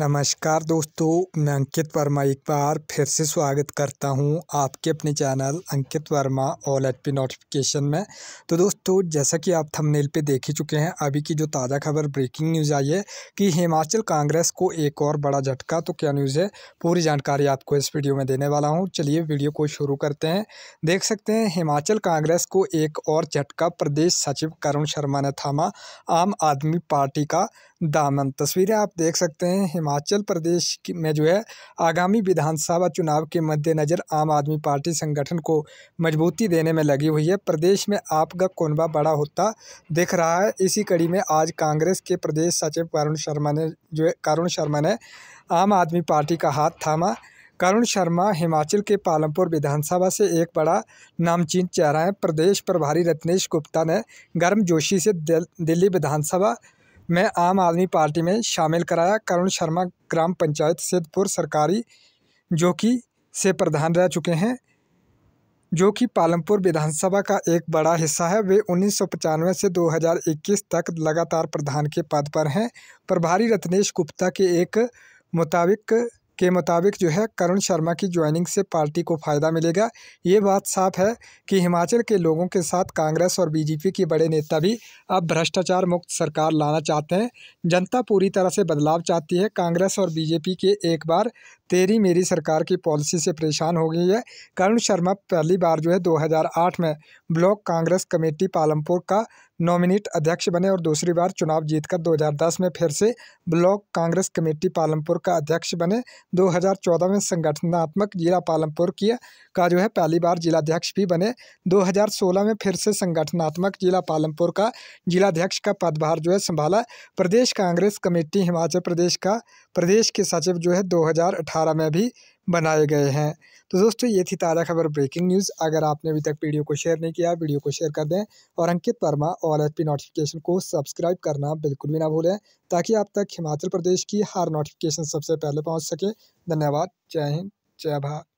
नमस्कार दोस्तों मैं अंकित वर्मा एक बार फिर से स्वागत करता हूं आपके अपने चैनल अंकित वर्मा ऑल एट पी नोटिफिकेशन में तो दोस्तों जैसा कि आप थंबनेल पे देख ही चुके हैं अभी की जो ताज़ा खबर ब्रेकिंग न्यूज़ आई है कि हिमाचल कांग्रेस को एक और बड़ा झटका तो क्या न्यूज़ है पूरी जानकारी आपको इस वीडियो में देने वाला हूँ चलिए वीडियो को शुरू करते हैं देख सकते हैं हिमाचल कांग्रेस को एक और झटका प्रदेश सचिव करुण शर्मा ने थामा आम आदमी पार्टी का दामन तस्वीरें आप देख सकते हैं हिमाचल प्रदेश में जो है आगामी विधानसभा चुनाव के मद्देनज़र आम आदमी पार्टी संगठन को मजबूती देने में लगी हुई है प्रदेश में आपका कोनबा बड़ा होता दिख रहा है इसी कड़ी में आज कांग्रेस के प्रदेश सचिव करुण शर्मा ने जो है करुण शर्मा ने आम आदमी पार्टी का हाथ थामा करुण शर्मा हिमाचल के पालमपुर विधानसभा से एक बड़ा नामचीन चेहरा है प्रदेश प्रभारी रत्नेश गुप्ता ने गर्मजोशी से दिल्ली विधानसभा में आम आदमी पार्टी में शामिल कराया करुण शर्मा ग्राम पंचायत सिद्धपुर सरकारी जो कि से प्रधान रह चुके हैं जो कि पालमपुर विधानसभा का एक बड़ा हिस्सा है वे उन्नीस से 2021 तक लगातार प्रधान के पद पर हैं प्रभारी रत्नेश गुप्ता के एक मुताबिक के मुताबिक जो है करुण शर्मा की ज्वाइनिंग से पार्टी को फ़ायदा मिलेगा ये बात साफ है कि हिमाचल के लोगों के साथ कांग्रेस और बीजेपी के बड़े नेता भी अब भ्रष्टाचार मुक्त सरकार लाना चाहते हैं जनता पूरी तरह से बदलाव चाहती है कांग्रेस और बीजेपी के एक बार तेरी मेरी सरकार की पॉलिसी से परेशान हो गई है करुण शर्मा पहली बार जो है 2008 में ब्लॉक कांग्रेस कमेटी पालमपुर का नॉमिनेट अध्यक्ष बने और दूसरी बार चुनाव जीतकर 2010 में फिर से ब्लॉक कांग्रेस कमेटी पालमपुर का अध्यक्ष बने 2014 में संगठनात्मक जिला पालमपुर की का जो है पहली बार जिलाध्यक्ष भी बने 2016 में फिर से संगठनात्मक जिला पालमपुर का जिलाध्यक्ष का पदभार जो है संभाला प्रदेश कांग्रेस कमेटी हिमाचल प्रदेश का प्रदेश के सचिव जो है दो अठारह में भी बनाए गए हैं तो दोस्तों ये थी ताज़ा खबर ब्रेकिंग न्यूज़ अगर आपने अभी तक वीडियो को शेयर नहीं किया वीडियो को शेयर कर दें और अंकित वर्मा ऑल एच नोटिफिकेशन को सब्सक्राइब करना बिल्कुल भी ना भूलें ताकि आप तक हिमाचल प्रदेश की हर नोटिफिकेशन सबसे पहले पहुँच सके धन्यवाद जय हिंद जय भारत